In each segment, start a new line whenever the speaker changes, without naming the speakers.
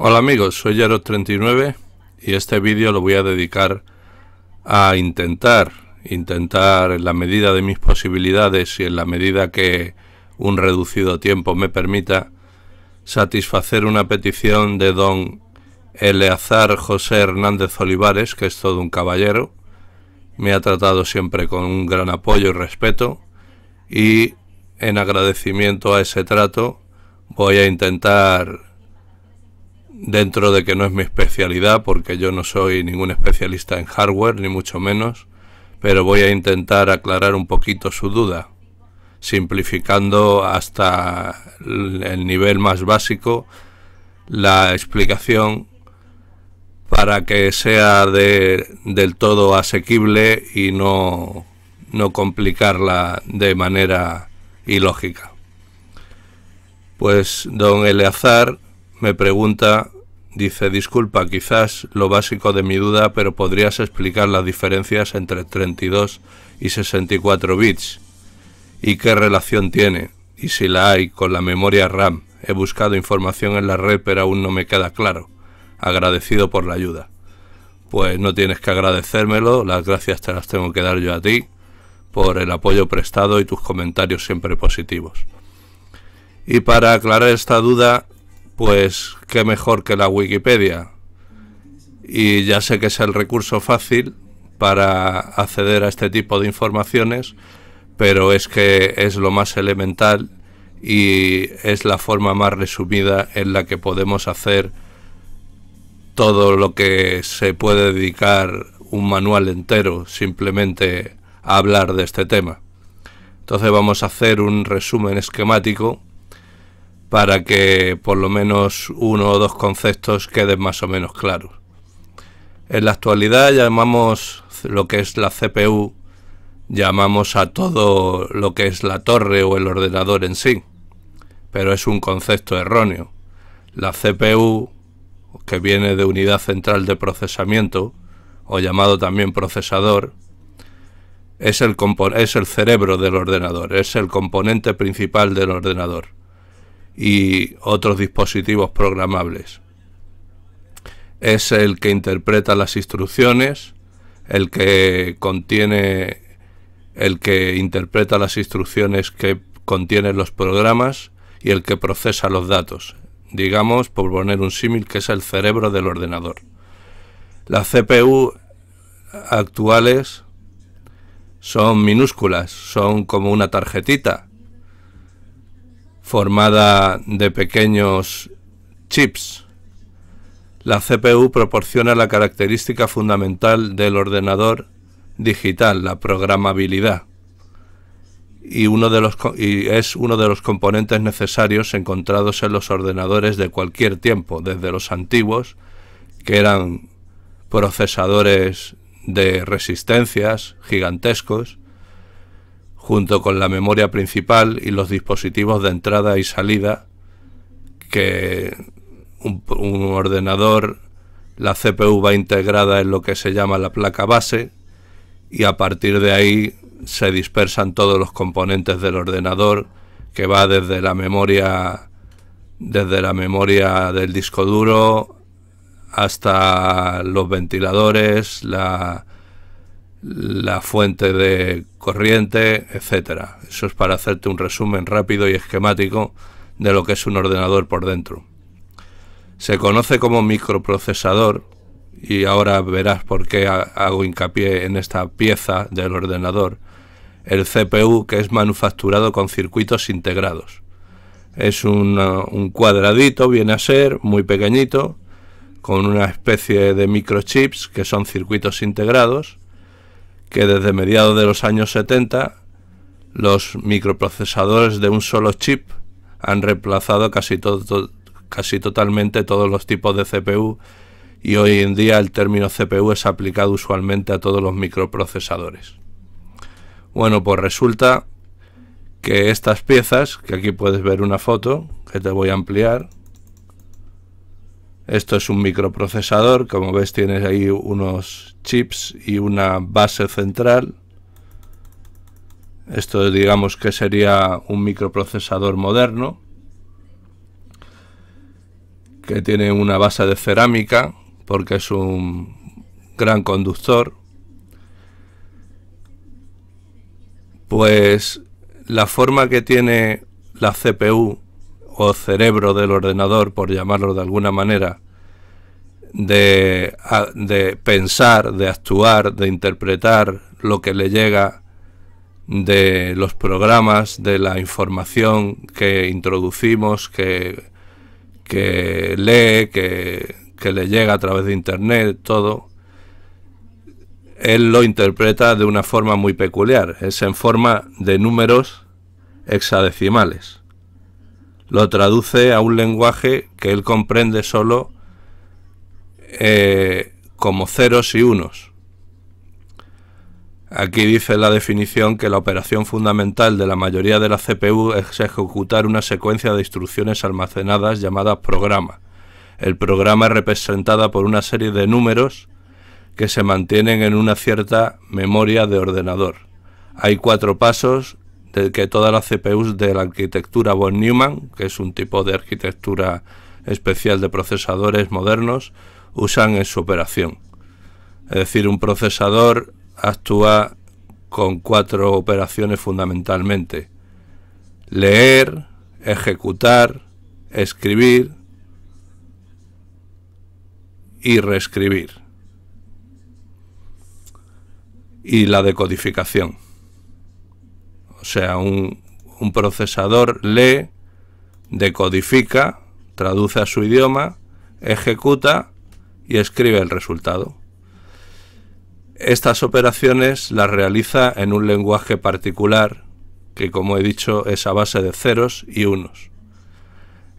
Hola amigos, soy Yarot39 y este vídeo lo voy a dedicar a intentar, intentar en la medida de mis posibilidades y en la medida que un reducido tiempo me permita, satisfacer una petición de don Eleazar José Hernández Olivares, que es todo un caballero, me ha tratado siempre con un gran apoyo y respeto y en agradecimiento a ese trato voy a intentar dentro de que no es mi especialidad, porque yo no soy ningún especialista en hardware, ni mucho menos, pero voy a intentar aclarar un poquito su duda, simplificando hasta el nivel más básico la explicación para que sea de, del todo asequible y no, no complicarla de manera ilógica. Pues don Eleazar me pregunta, dice, disculpa, quizás lo básico de mi duda, pero podrías explicar las diferencias entre 32 y 64 bits y qué relación tiene, y si la hay, con la memoria RAM. He buscado información en la red, pero aún no me queda claro. Agradecido por la ayuda. Pues no tienes que agradecérmelo, las gracias te las tengo que dar yo a ti por el apoyo prestado y tus comentarios siempre positivos. Y para aclarar esta duda, pues qué mejor que la Wikipedia. Y ya sé que es el recurso fácil para acceder a este tipo de informaciones, pero es que es lo más elemental y es la forma más resumida en la que podemos hacer todo lo que se puede dedicar un manual entero simplemente a hablar de este tema. Entonces vamos a hacer un resumen esquemático para que por lo menos uno o dos conceptos queden más o menos claros. En la actualidad llamamos lo que es la CPU, llamamos a todo lo que es la torre o el ordenador en sí, pero es un concepto erróneo. La CPU, que viene de unidad central de procesamiento, o llamado también procesador, es el, es el cerebro del ordenador, es el componente principal del ordenador y otros dispositivos programables. Es el que interpreta las instrucciones, el que contiene el que interpreta las instrucciones que contienen los programas y el que procesa los datos. Digamos, por poner un símil, que es el cerebro del ordenador. Las CPU actuales son minúsculas, son como una tarjetita formada de pequeños chips. La CPU proporciona la característica fundamental del ordenador digital, la programabilidad, y, es uno de los componentes necesarios encontrados en los ordenadores de cualquier tiempo, desde los antiguos, que eran procesadores de resistencias gigantescos, junto con la memoria principal y los dispositivos de entrada y salida que un, ordenador, la CPU va integrada en lo que se llama la placa base y a partir de ahí se dispersan todos los componentes del ordenador que va desde la memoria desde la memoria del disco duro hasta los ventiladores, la, la fuente de corriente, etcétera. Eso es para hacerte un resumen rápido y esquemático de lo que es un ordenador por dentro. Se conoce como microprocesador y ahora verás por qué hago hincapié en esta pieza del ordenador. El CPU que es manufacturado con circuitos integrados. Es un cuadradito, viene a ser muy pequeñito, con una especie de microchips que son circuitos integrados que desde mediados de los años 70 los microprocesadores de un solo chip han reemplazado casi, casi totalmente todos los tipos de CPU y hoy en día el término CPU es aplicado usualmente a todos los microprocesadores. Bueno, pues resulta que estas piezas, que aquí puedes ver una foto que te voy a ampliar, esto es un microprocesador, como ves tienes ahí unos chips y una base central. Esto digamos que sería un microprocesador moderno que tiene una base de cerámica porque es un gran conductor. Pues la forma que tiene la CPU o cerebro del ordenador, por llamarlo de alguna manera, de, pensar, de actuar, de interpretar lo que le llega de los programas, de la información que introducimos, que, lee, que, que le llega a través de Internet, todo, él lo interpreta de una forma muy peculiar, es en forma de números hexadecimales lo traduce a un lenguaje que él comprende solo eh, como ceros y unos. Aquí dice la definición que la operación fundamental de la mayoría de la CPU es ejecutar una secuencia de instrucciones almacenadas llamada programa. El programa es representada por una serie de números que se mantienen en una cierta memoria de ordenador. Hay cuatro pasos de que todas las CPUs de la arquitectura von Neumann, que es un tipo de arquitectura especial de procesadores modernos, usan en su operación. Es decir, un procesador actúa con cuatro operaciones fundamentalmente. Leer, ejecutar, escribir y reescribir. Y la decodificación. O sea, un, procesador lee, decodifica, traduce a su idioma, ejecuta y escribe el resultado. Estas operaciones las realiza en un lenguaje particular que, como he dicho, es a base de ceros y unos.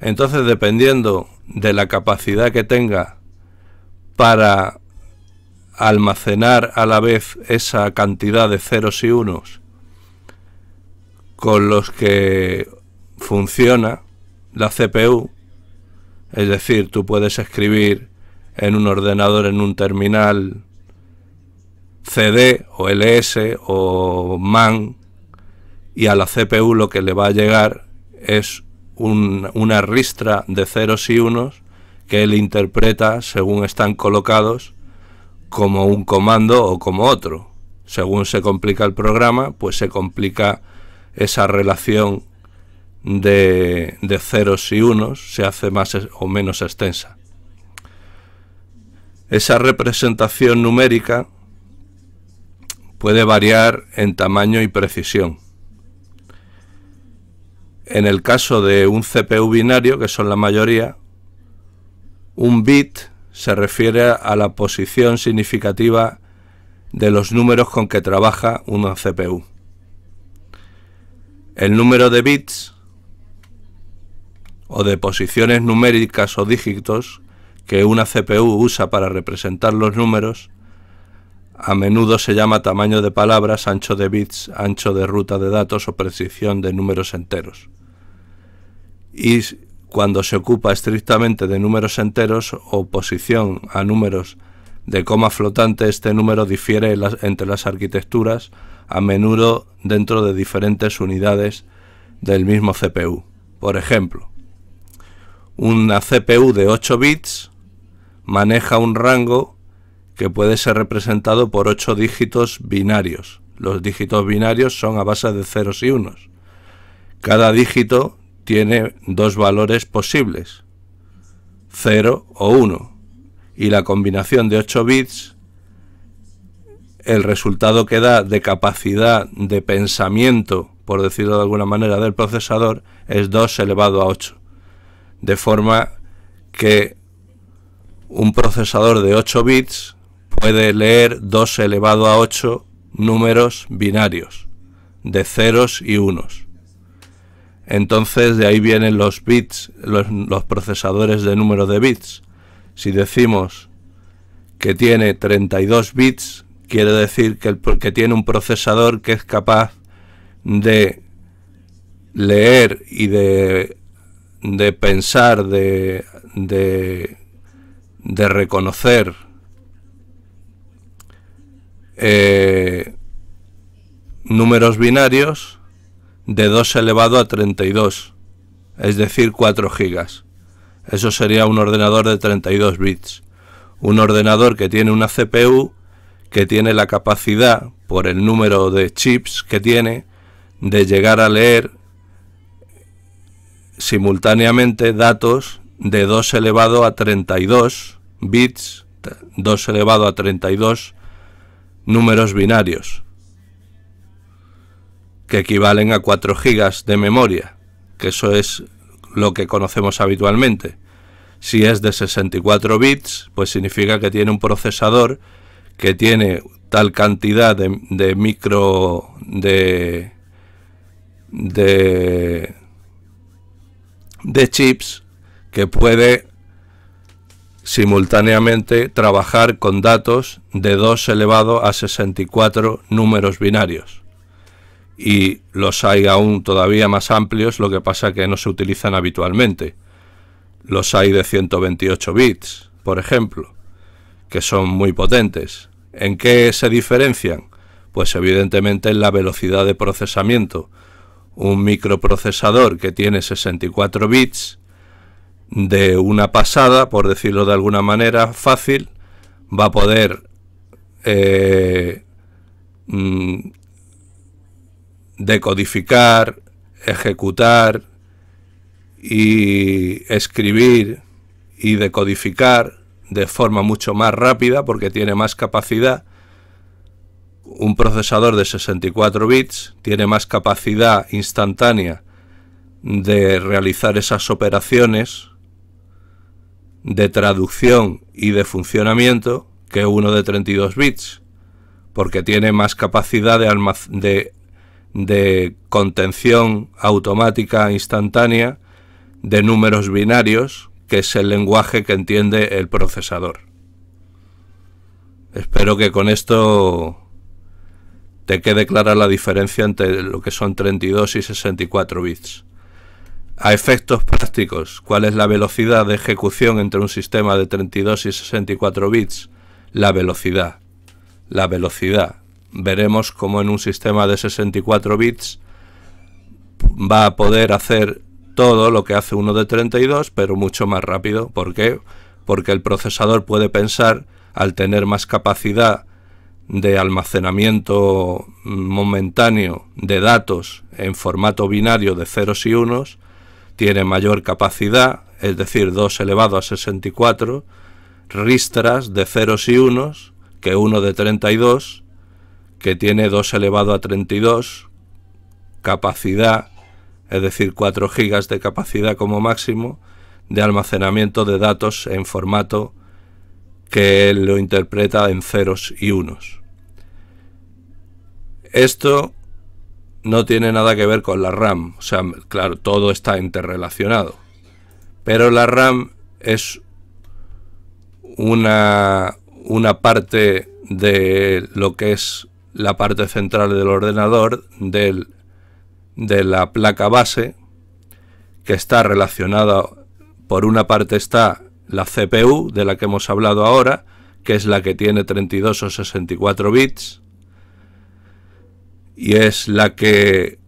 Entonces, dependiendo de la capacidad que tenga para almacenar a la vez esa cantidad de ceros y unos con los que funciona la CPU. Es decir, tú puedes escribir en un ordenador, en un terminal CD o LS o MAN y a la CPU lo que le va a llegar es una ristra de ceros y unos que él interpreta según están colocados como un comando o como otro. Según se complica el programa, pues se complica esa relación de, de ceros y unos se hace más o menos extensa. Esa representación numérica puede variar en tamaño y precisión. En el caso de un CPU binario, que son la mayoría, un bit se refiere a la posición significativa de los números con que trabaja una CPU. El número de bits o de posiciones numéricas o dígitos que una CPU usa para representar los números a menudo se llama tamaño de palabras, ancho de bits, ancho de ruta de datos o precisión de números enteros. Y cuando se ocupa estrictamente de números enteros o posición a números de coma flotante, este número difiere entre las arquitecturas, a menudo dentro de diferentes unidades del mismo CPU. Por ejemplo, una CPU de 8 bits maneja un rango que puede ser representado por 8 dígitos binarios. Los dígitos binarios son a base de ceros y unos. Cada dígito tiene dos valores posibles, 0 o 1 y la combinación de 8 bits, el resultado que da de capacidad de pensamiento, por decirlo de alguna manera, del procesador es 2 elevado a 8. De forma que un procesador de 8 bits puede leer 2 elevado a 8 números binarios, de ceros y unos. Entonces de ahí vienen los bits, los, los procesadores de número de bits si decimos que tiene 32 bits, quiere decir que, el, tiene un procesador que es capaz de leer y de, pensar, de, reconocer eh, números binarios de 2 elevado a 32, es decir, 4 gigas. Eso sería un ordenador de 32 bits. Un ordenador que tiene una CPU que tiene la capacidad, por el número de chips que tiene, de llegar a leer simultáneamente datos de 2 elevado a 32 bits, 2 elevado a 32 números binarios, que equivalen a 4 gigas de memoria, que eso es lo que conocemos habitualmente. Si es de 64 bits, pues significa que tiene un procesador que tiene tal cantidad de, micro de, de de chips que puede simultáneamente trabajar con datos de 2 elevado a 64 números binarios y los hay aún todavía más amplios, lo que pasa que no se utilizan habitualmente. Los hay de 128 bits, por ejemplo, que son muy potentes. ¿En qué se diferencian? Pues evidentemente en la velocidad de procesamiento. Un microprocesador que tiene 64 bits de una pasada, por decirlo de alguna manera fácil, va a poder eh, mm, decodificar, ejecutar y escribir y decodificar de forma mucho más rápida porque tiene más capacidad. Un procesador de 64 bits tiene más capacidad instantánea de realizar esas operaciones de traducción y de funcionamiento que uno de 32 bits, porque tiene más capacidad de, de de contención automática instantánea de números binarios, que es el lenguaje que entiende el procesador. Espero que con esto te quede clara la diferencia entre lo que son 32 y 64 bits. A efectos prácticos, ¿cuál es la velocidad de ejecución entre un sistema de 32 y 64 bits? La velocidad. La velocidad veremos cómo en un sistema de 64 bits va a poder hacer todo lo que hace uno de 32, pero mucho más rápido. ¿Por qué? Porque el procesador puede pensar, al tener más capacidad de almacenamiento momentáneo de datos en formato binario de ceros y unos, tiene mayor capacidad, es decir, 2 elevado a 64, ristras de ceros y unos, que uno de 32, que tiene 2 elevado a 32 capacidad, es decir, 4 gigas de capacidad como máximo de almacenamiento de datos en formato que lo interpreta en ceros y unos. Esto no tiene nada que ver con la RAM, o sea, claro, todo está interrelacionado, pero la RAM es una, una parte de lo que es la parte central del ordenador de la placa base, que está relacionada, por una parte está la CPU, de la que hemos hablado ahora, que es la que tiene 32 o 64 bits, y es la que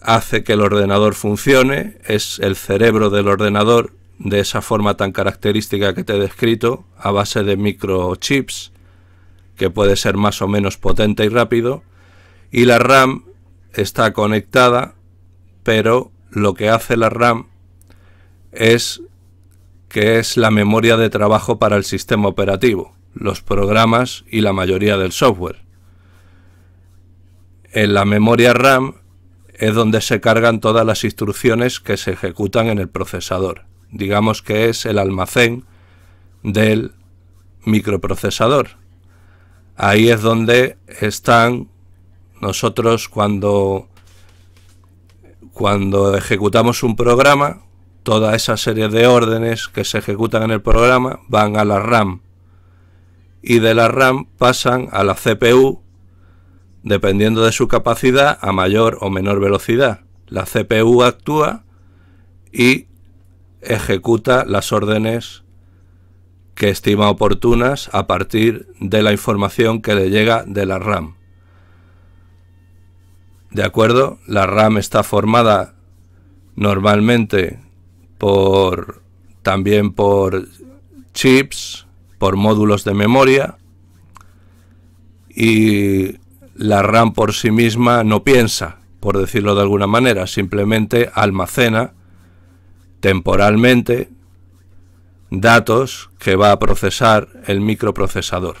hace que el ordenador funcione, es el cerebro del ordenador de esa forma tan característica que te he descrito, a base de microchips que puede ser más o menos potente y rápido, y la RAM está conectada, pero lo que hace la RAM es que es la memoria de trabajo para el sistema operativo, los programas y la mayoría del software. En la memoria RAM es donde se cargan todas las instrucciones que se ejecutan en el procesador. Digamos que es el almacén del microprocesador. Ahí es donde están nosotros cuando, cuando ejecutamos un programa, toda esa serie de órdenes que se ejecutan en el programa van a la RAM y de la RAM pasan a la CPU dependiendo de su capacidad a mayor o menor velocidad. La CPU actúa y ejecuta las órdenes que estima oportunas a partir de la información que le llega de la RAM. ¿De acuerdo? La RAM está formada normalmente por también por chips, por módulos de memoria y la RAM por sí misma no piensa, por decirlo de alguna manera, simplemente almacena temporalmente datos que va a procesar el microprocesador.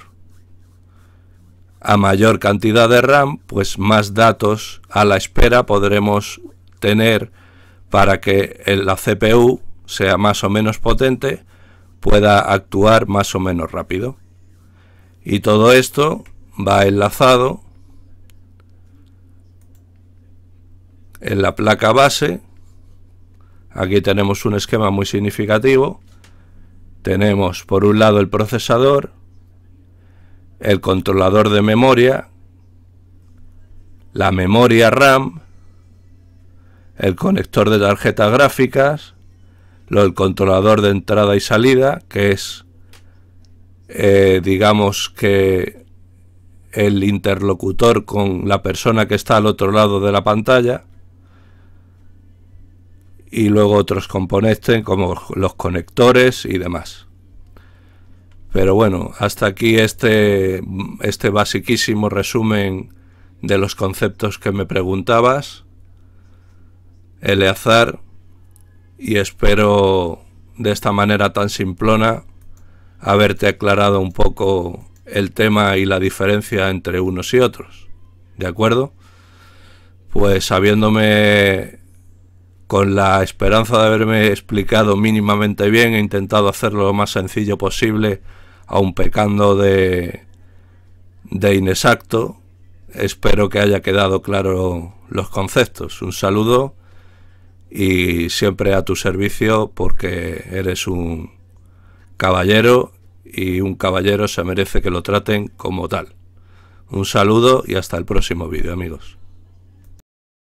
A mayor cantidad de RAM, pues más datos a la espera podremos tener para que la CPU sea más o menos potente, pueda actuar más o menos rápido. Y todo esto va enlazado en la placa base. Aquí tenemos un esquema muy significativo tenemos por un lado el procesador, el controlador de memoria, la memoria RAM, el conector de tarjetas gráficas, el controlador de entrada y salida, que es, eh, digamos que, el interlocutor con la persona que está al otro lado de la pantalla, y luego otros componentes como los conectores y demás. Pero bueno, hasta aquí este, este basiquísimo resumen de los conceptos que me preguntabas, Eleazar, y espero de esta manera tan simplona haberte aclarado un poco el tema y la diferencia entre unos y otros. ¿De acuerdo? Pues habiéndome con la esperanza de haberme explicado mínimamente bien, he intentado hacerlo lo más sencillo posible, aun pecando de, de inexacto. Espero que haya quedado claro los conceptos. Un saludo y siempre a tu servicio porque eres un caballero y un caballero se merece que lo traten como tal. Un saludo y hasta el próximo vídeo amigos.